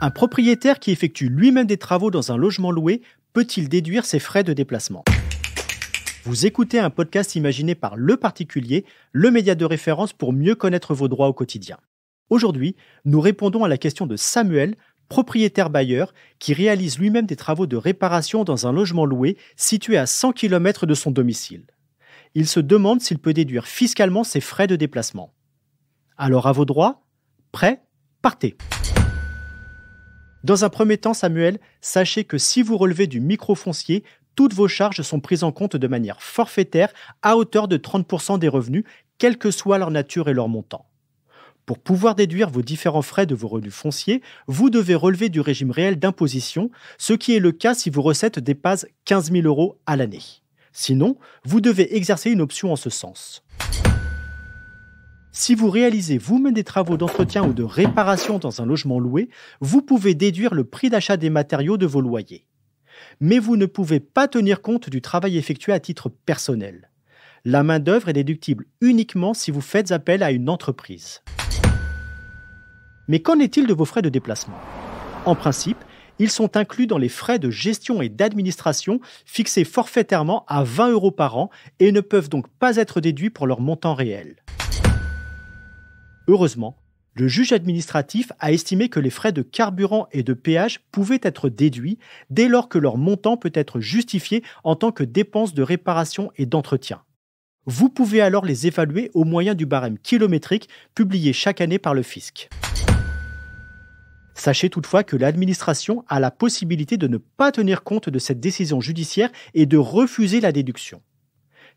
Un propriétaire qui effectue lui-même des travaux dans un logement loué peut-il déduire ses frais de déplacement Vous écoutez un podcast imaginé par Le Particulier, le média de référence pour mieux connaître vos droits au quotidien. Aujourd'hui, nous répondons à la question de Samuel, propriétaire bailleur, qui réalise lui-même des travaux de réparation dans un logement loué situé à 100 km de son domicile. Il se demande s'il peut déduire fiscalement ses frais de déplacement. Alors à vos droits Prêt Partez dans un premier temps, Samuel, sachez que si vous relevez du microfoncier, toutes vos charges sont prises en compte de manière forfaitaire à hauteur de 30% des revenus, quelle que soit leur nature et leur montant. Pour pouvoir déduire vos différents frais de vos revenus fonciers, vous devez relever du régime réel d'imposition, ce qui est le cas si vos recettes dépassent 15 000 euros à l'année. Sinon, vous devez exercer une option en ce sens. Si vous réalisez vous-même des travaux d'entretien ou de réparation dans un logement loué, vous pouvez déduire le prix d'achat des matériaux de vos loyers. Mais vous ne pouvez pas tenir compte du travail effectué à titre personnel. La main-d'œuvre est déductible uniquement si vous faites appel à une entreprise. Mais qu'en est-il de vos frais de déplacement En principe, ils sont inclus dans les frais de gestion et d'administration fixés forfaitairement à 20 euros par an et ne peuvent donc pas être déduits pour leur montant réel. Heureusement, le juge administratif a estimé que les frais de carburant et de péage pouvaient être déduits dès lors que leur montant peut être justifié en tant que dépenses de réparation et d'entretien. Vous pouvez alors les évaluer au moyen du barème kilométrique publié chaque année par le fisc. Sachez toutefois que l'administration a la possibilité de ne pas tenir compte de cette décision judiciaire et de refuser la déduction.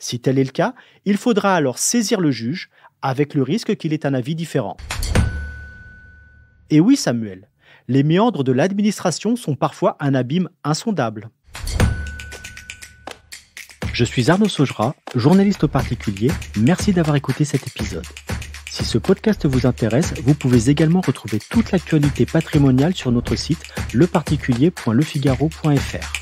Si tel est le cas, il faudra alors saisir le juge avec le risque qu'il ait un avis différent. Et oui, Samuel, les méandres de l'administration sont parfois un abîme insondable. Je suis Arnaud Saugera, journaliste au particulier. Merci d'avoir écouté cet épisode. Si ce podcast vous intéresse, vous pouvez également retrouver toute l'actualité patrimoniale sur notre site leparticulier.lefigaro.fr.